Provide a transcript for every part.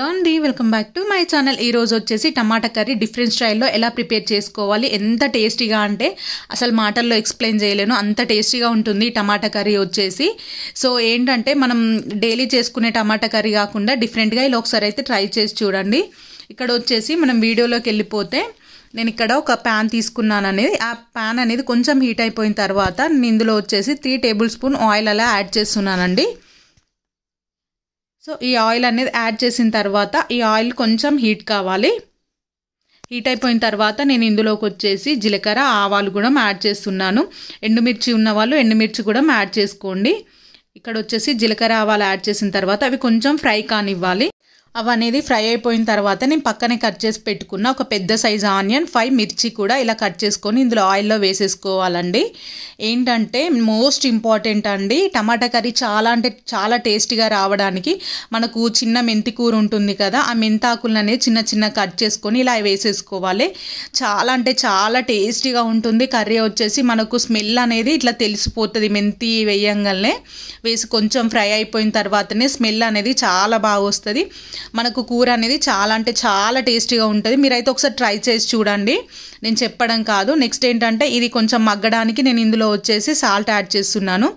hello అండి welcome back to my channel ఈ రోజు వచ్చేసి టమాటా కర్రీ డిఫరెంట్ స్టైల్లో ఎలా ప్రిపేర్ చేసుకోవాలి ఎంత టేస్టీగా అంటే అసలు మాటల్లో ఎక్స్ప్లెయిన్ చేయలేను అంత టేస్టీగా ఉంటుంది టమాటా కర్రీ వచ్చేసి సో ఏంటంటే మనం డైలీ చేసుకునే టమాటా కర్రీ కాకుండా డిఫరెంట్గా ఇలా ఒకసారి అయితే ట్రై చేసి చూడండి ఇక్కడ వచ్చేసి మనం వీడియోలోకి వెళ్ళిపోతే నేను ఇక్కడ ఒక ప్యాన్ తీసుకున్నాను అనేది ఆ ప్యాన్ అనేది కొంచెం హీట్ అయిపోయిన తర్వాత నేను ఇందులో వచ్చేసి త్రీ టేబుల్ స్పూన్ ఆయిల్ అలా యాడ్ చేస్తున్నానండి సో ఈ ఆయిల్ అనేది యాడ్ చేసిన తర్వాత ఈ ఆయిల్ కొంచెం హీట్ కావాలి హీట్ అయిపోయిన తర్వాత నేను ఇందులోకి వచ్చేసి జీలకర్ర ఆవాలు కూడా యాడ్ చేస్తున్నాను ఎండుమిర్చి ఉన్న వాళ్ళు ఎండుమిర్చి కూడా యాడ్ చేసుకోండి ఇక్కడ వచ్చేసి జీలకర్ర ఆవాలు యాడ్ చేసిన తర్వాత అవి కొంచెం ఫ్రై కానివ్వాలి అవి అనేది ఫ్రై అయిపోయిన తర్వాత నేను పక్కనే కట్ చేసి పెట్టుకున్న ఒక పెద్ద సైజు ఆనియన్ ఫైవ్ మిర్చి కూడా ఇలా కట్ చేసుకొని ఇందులో ఆయిల్లో వేసేసుకోవాలండి ఏంటంటే మోస్ట్ ఇంపార్టెంట్ అండి టమాటా కర్రీ చాలా అంటే చాలా టేస్టీగా రావడానికి మనకు చిన్న మెంతి కూర ఉంటుంది కదా ఆ మెంతాకులను అనేది చిన్న చిన్న కట్ చేసుకొని ఇలా వేసేసుకోవాలి చాలా అంటే చాలా టేస్టీగా ఉంటుంది కర్రీ వచ్చేసి మనకు స్మెల్ అనేది ఇట్లా తెలిసిపోతుంది మెంతి వేయంగానే వేసి కొంచెం ఫ్రై అయిపోయిన తర్వాతనే స్మెల్ అనేది చాలా బాగా వస్తుంది మనకు కూర అనేది చాలా అంటే చాలా టేస్టీగా ఉంటుంది మీరైతే ఒకసారి ట్రై చేసి చూడండి నేను చెప్పడం కాదు నెక్స్ట్ ఏంటంటే ఇది కొంచెం మగ్గడానికి నేను ఇందులో వచ్చేసి సాల్ట్ యాడ్ చేస్తున్నాను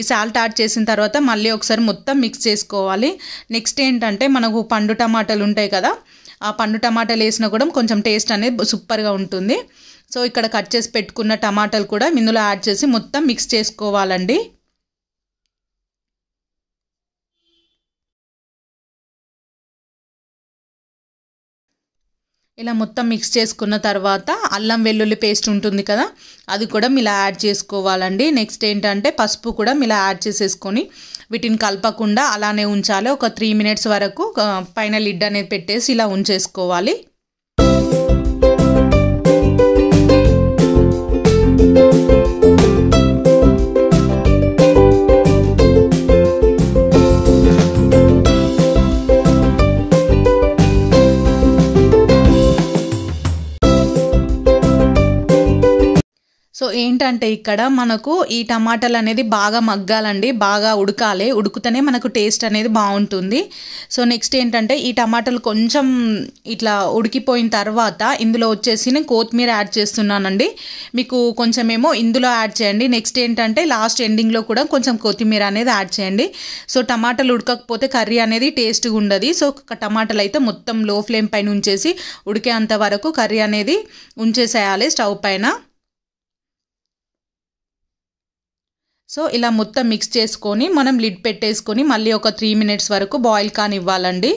ఈ సాల్ట్ యాడ్ చేసిన తర్వాత మళ్ళీ ఒకసారి మొత్తం మిక్స్ చేసుకోవాలి నెక్స్ట్ ఏంటంటే మనకు పండు టమాటాలు ఉంటాయి కదా ఆ పండు టమాటాలు వేసినా కూడా కొంచెం టేస్ట్ అనేది సూపర్గా ఉంటుంది సో ఇక్కడ కట్ చేసి పెట్టుకున్న టమాటాలు కూడా ఇందులో యాడ్ చేసి మొత్తం మిక్స్ చేసుకోవాలండి ఇలా మొత్తం మిక్స్ చేసుకున్న తర్వాత అల్లం వెల్లుల్లి పేస్ట్ ఉంటుంది కదా అది కూడా ఇలా యాడ్ చేసుకోవాలండి నెక్స్ట్ ఏంటంటే పసుపు కూడా ఇలా యాడ్ చేసేసుకొని వీటిని కలపకుండా అలానే ఉంచాలి ఒక త్రీ మినిట్స్ వరకు పైన లిడ్ అనేది పెట్టేసి ఇలా ఉంచేసుకోవాలి సో ఏంటంటే ఇక్కడ మనకు ఈ టమాటాలు అనేది బాగా మగ్గాలండి బాగా ఉడకాలి ఉడికితేనే మనకు టేస్ట్ అనేది బాగుంటుంది సో నెక్స్ట్ ఏంటంటే ఈ టమాటాలు కొంచెం ఇట్లా ఉడికిపోయిన తర్వాత ఇందులో వచ్చేసి నేను కొత్తిమీర యాడ్ చేస్తున్నానండి మీకు కొంచెం ఏమో ఇందులో యాడ్ చేయండి నెక్స్ట్ ఏంటంటే లాస్ట్ ఎండింగ్లో కూడా కొంచెం కొత్తిమీర అనేది యాడ్ చేయండి సో టమాటాలు ఉడకకపోతే కర్రీ అనేది టేస్ట్గా ఉండదు సో టమాటాలు అయితే మొత్తం లో ఫ్లేమ్ పైన ఉంచేసి ఉడికేంత వరకు కర్రీ అనేది ఉంచేసేయాలి స్టవ్ పైన సో ఇలా మొత్తం మిక్స్ చేసుకొని మనం లిడ్ పెట్టేసుకొని మళ్ళీ ఒక త్రీ మినిట్స్ వరకు బాయిల్ కానివ్వాలండి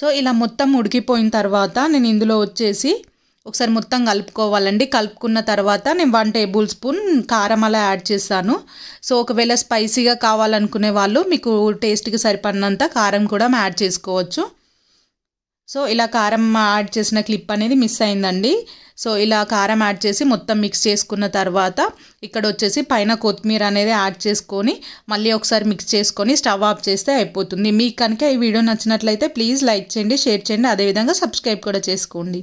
సో ఇలా మొత్తం ఉడికిపోయిన తర్వాత నేను ఇందులో వచ్చేసి ఒకసారి మొత్తం కలుపుకోవాలండి కలుపుకున్న తర్వాత నేను వన్ టేబుల్ స్పూన్ కారం అలా యాడ్ చేస్తాను సో ఒకవేళ స్పైసీగా కావాలనుకునే వాళ్ళు మీకు టేస్ట్కి సరిపడినంత కారం కూడా యాడ్ చేసుకోవచ్చు సో ఇలా కారం యాడ్ చేసిన క్లిప్ అనేది మిస్ అయిందండి సో ఇలా కారం యాడ్ చేసి మొత్తం మిక్స్ చేసుకున్న తర్వాత ఇక్కడ వచ్చేసి పైన కొత్తిమీర అనేది యాడ్ చేసుకొని మళ్ళీ ఒకసారి మిక్స్ చేసుకొని స్టవ్ ఆఫ్ చేస్తే అయిపోతుంది మీకు కనుక ఈ వీడియో నచ్చినట్లయితే ప్లీజ్ లైక్ చేయండి షేర్ చేయండి అదేవిధంగా సబ్స్క్రైబ్ కూడా చేసుకోండి